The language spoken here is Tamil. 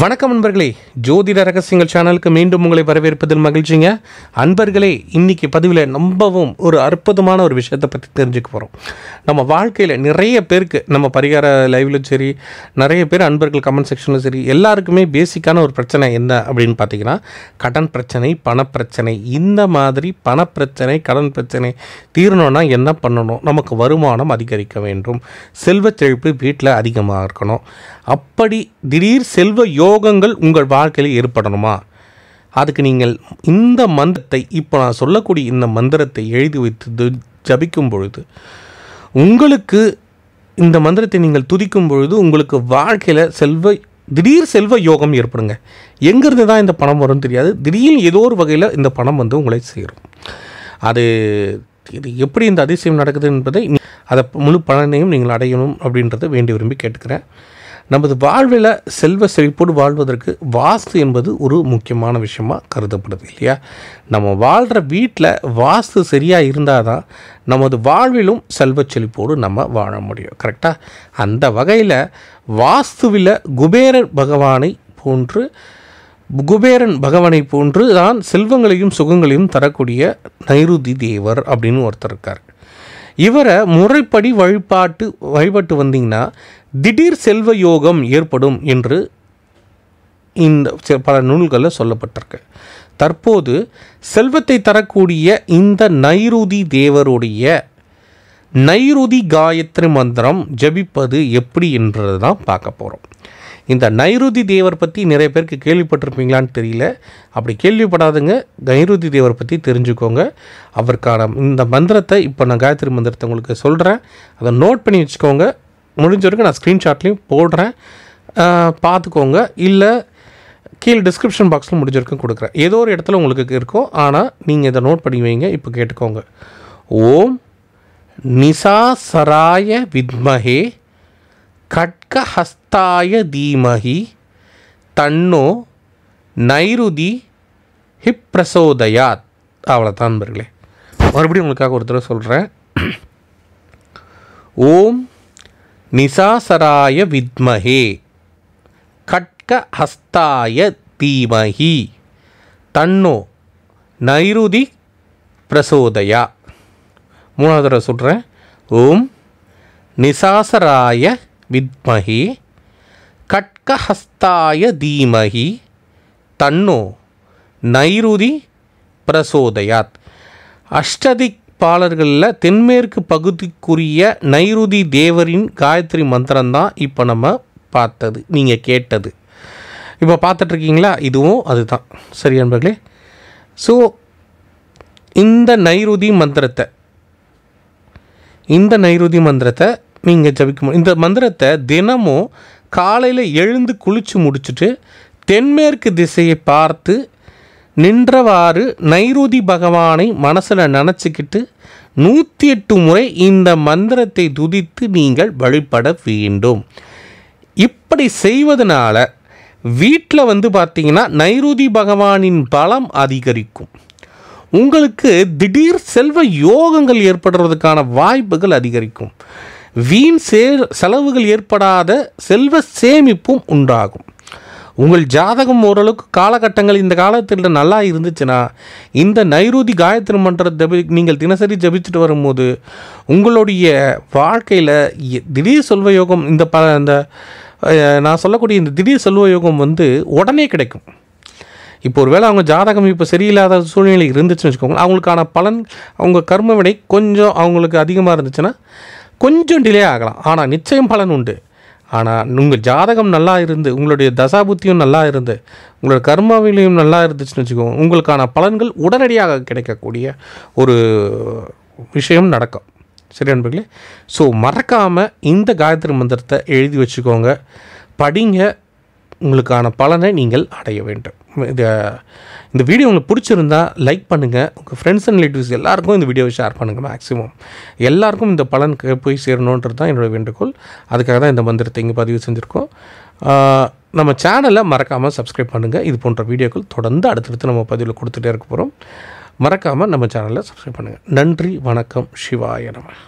வணக்கம் நண்பர்களே ஜோதிட ரகசியங்கள் சேனலுக்கு மீண்டும் உங்களை வரவேற்பதில் மகிழ்ச்சிங்க அன்பர்களே இன்றைக்கி பதிவில் ரொம்பவும் ஒரு அற்புதமான ஒரு விஷயத்தை பற்றி தெரிஞ்சுக்க போகிறோம் நம்ம வாழ்க்கையில் நிறைய பேருக்கு நம்ம பரிகார லைவ்லையும் சரி நிறைய பேர் அன்பர்கள் கமெண்ட் செக்ஷனில் சரி எல்லாருக்குமே பேசிக்கான ஒரு பிரச்சனை என்ன அப்படின்னு பார்த்தீங்கன்னா கடன் பிரச்சனை பணப்பிரச்சனை இந்த மாதிரி பணப்பிரச்சனை கடன் பிரச்சனை தீரணும்னா என்ன பண்ணணும் நமக்கு வருமானம் அதிகரிக்க வேண்டும் செல்வ செழிப்பு வீட்டில் அதிகமாக இருக்கணும் அப்படி திடீர் செல்வ யோகங்கள் உங்கள் வாழ்க்கையில் ஏற்படணுமா அதுக்கு நீங்கள் இந்த மந்திரத்தை இப்போ நான் சொல்லக்கூடிய இந்த மந்திரத்தை எழுதி வைத்து ஜபிக்கும் பொழுது உங்களுக்கு இந்த மந்திரத்தை நீங்கள் துதிக்கும் பொழுது உங்களுக்கு வாழ்க்கையில் செல்வ திடீர் செல்வ யோகம் ஏற்படுங்க எங்கேருந்து தான் இந்த பணம் வரும்னு தெரியாது திடீர்னு ஏதோ ஒரு வகையில் இந்த பணம் வந்து உங்களை சேரும் அது இது எப்படி இந்த அதிசயம் நடக்குது என்பதை அதை முழு பலனையும் நீங்கள் அடையணும் அப்படின்றத வேண்டி விரும்பி கேட்டுக்கிறேன் நமது வாழ்வில் செல்வ செழிப்போடு வாழ்வதற்கு வாஸ்து என்பது ஒரு முக்கியமான விஷயமாக கருதப்படுது இல்லையா நம்ம வாழ்கிற வீட்டில் வாஸ்து சரியாக இருந்தால் தான் நமது வாழ்விலும் செல்வ செழிப்போடு நம்ம வாழ முடியும் கரெக்டாக அந்த வகையில் வாஸ்துவில் குபேரர் பகவானை போன்று குபேரன் பகவானை போன்று தான் செல்வங்களையும் சுகங்களையும் தரக்கூடிய நைருதி தேவர் அப்படின்னு ஒருத்தர் இருக்கார் இவரை முறைப்படி வழிபாட்டு வழிபட்டு வந்தீங்கன்னா திடீர் செல்வ யோகம் ஏற்படும் என்று இந்த பல நூல்களில் சொல்லப்பட்டிருக்கு தற்போது செல்வத்தை தரக்கூடிய இந்த நைருதி தேவருடைய நைருதி காயத்ரி மந்திரம் ஜபிப்பது எப்படி என்றது தான் பார்க்க போகிறோம் இந்த நைருதி தேவர் பற்றி நிறைய பேருக்கு கேள்விப்பட்டிருப்பீங்களான்னு தெரியல அப்படி கேள்விப்படாதுங்க நைருதி தேவர் பற்றி தெரிஞ்சுக்கோங்க அவருக்கான இந்த மந்திரத்தை இப்போ நான் காயத்ரி மந்திரத்தை உங்களுக்கு சொல்கிறேன் அதை நோட் பண்ணி வச்சுக்கோங்க முடிஞ்ச வரைக்கும் நான் ஸ்க்ரீன்ஷாட்லேயும் போடுறேன் பார்த்துக்கோங்க இல்லை கீழே டிஸ்கிரிப்ஷன் பாக்ஸில் முடிஞ்சிருக்கும் கொடுக்குறேன் ஏதோ ஒரு இடத்துல உங்களுக்கு இருக்கும் ஆனால் நீங்கள் இதை நோட் பண்ணி வைங்க இப்போ கேட்டுக்கோங்க ஓம் நிசாசராய வித்மஹே கட்கஹஸ்த தத்தாய தீமஹி தன்னோ நைருதி ஹிப்ரசோதயாத் அவ்வளோதான் நண்பர்களே மறுபடியும் உங்களுக்காக ஒரு தடவை சொல்கிறேன் ஓம் நிசாசராய வித்மஹே கட்க ஹஸ்தாய தீமஹி தன்னோ நைருதி பிரசோதயா மூணாவது தடவை சொல்கிறேன் ஓம் நிசாசராய வித்மஹே கர்க்கஹஸ்தாய தீமகி தன்னோ நைருதி பிரசோதயாத் அஷ்டதி பாலர்களில் தென்மேற்கு பகுதிக்குரிய நைருதி தேவரின் காயத்ரி மந்திரம்தான் இப்போ நம்ம பார்த்தது நீங்கள் கேட்டது இப்போ பார்த்துட்ருக்கீங்களா இதுவும் அதுதான் சரி நண்பர்களே ஸோ இந்த நைருதி மந்திரத்தை இந்த நைருதி மந்திரத்தை நீங்கள் ஜபிக்கும் இந்த மந்திரத்தை தினமும் காலையில் எழுந்து குளித்து முடிச்சுட்டு தென்மேற்கு திசையை பார்த்து நின்றவாறு நைருதி பகவானை மனசில் நினச்சிக்கிட்டு நூற்றி எட்டு முறை இந்த மந்திரத்தை துதித்து நீங்கள் வழிபட வேண்டும் இப்படி செய்வதனால வீட்டில் வந்து பார்த்தீங்கன்னா நைருதி பகவானின் பலம் அதிகரிக்கும் உங்களுக்கு திடீர் செல்வ யோகங்கள் ஏற்படுறதுக்கான வாய்ப்புகள் அதிகரிக்கும் வீண் சே செலவுகள் ஏற்படாத செல்வ சேமிப்பும் உண்டாகும் உங்கள் ஜாதகம் ஓரளவுக்கு காலகட்டங்கள் இந்த காலத்தில் நல்லா இருந்துச்சுன்னா இந்த நைருதி காயத்ரி மன்றத்தை ஜபி நீங்கள் தினசரி ஜபிச்சுட்டு வரும்போது உங்களுடைய வாழ்க்கையில் திடீர் யோகம் இந்த ப இந்த நான் சொல்லக்கூடிய இந்த திடீர் யோகம் வந்து உடனே கிடைக்கும் இப்போ ஒருவேளை அவங்க ஜாதகம் இப்போ சரியில்லாத சூழ்நிலை இருந்துச்சுன்னு வச்சுக்கோங்களேன் அவங்களுக்கான பலன் அவங்க கர்ம கொஞ்சம் அவங்களுக்கு அதிகமாக இருந்துச்சுன்னா கொஞ்சம் டிலே ஆகலாம் ஆனால் நிச்சயம் பலன் உண்டு ஆனால் உங்கள் ஜாதகம் நல்லா இருந்து உங்களுடைய தசாபுத்தியும் நல்லா இருந்து உங்களுடைய கர்மாவிலையும் நல்லா இருந்துச்சுன்னு வச்சுக்கோங்க உங்களுக்கான பலன்கள் உடனடியாக கிடைக்கக்கூடிய ஒரு விஷயம் நடக்கும் சரி நண்பர்களே ஸோ மறக்காமல் இந்த காயத்ரி மந்திரத்தை எழுதி வச்சுக்கோங்க படிங்க உங்களுக்கான பலனை நீங்கள் அடைய வேண்டும் இந்த இந்த வீடியோ உங்களுக்கு பிடிச்சிருந்தா லைக் பண்ணுங்கள் உங்கள் ஃப்ரெண்ட்ஸ் அண்ட் ரிலேட்டிவ்ஸ் எல்லாருக்கும் இந்த வீடியோவை ஷேர் பண்ணுங்கள் மேக்ஸிமம் எல்லாருக்கும் இந்த பலன் போய் சேரணுன்றது தான் என்னோடய வேண்டுகோள் அதுக்காக தான் இந்த மந்திரத்தை இங்கே பதிவு செஞ்சுருக்கோம் நம்ம சேனலை மறக்காமல் சப்ஸ்கிரைப் பண்ணுங்கள் இது போன்ற வீடியோக்கள் தொடர்ந்து அடுத்தடுத்து நம்ம பதிவில் கொடுத்துட்டே இருக்க போகிறோம் மறக்காமல் நம்ம சேனலை சப்ஸ்கிரைப் பண்ணுங்கள் நன்றி வணக்கம் சிவாய நம்ம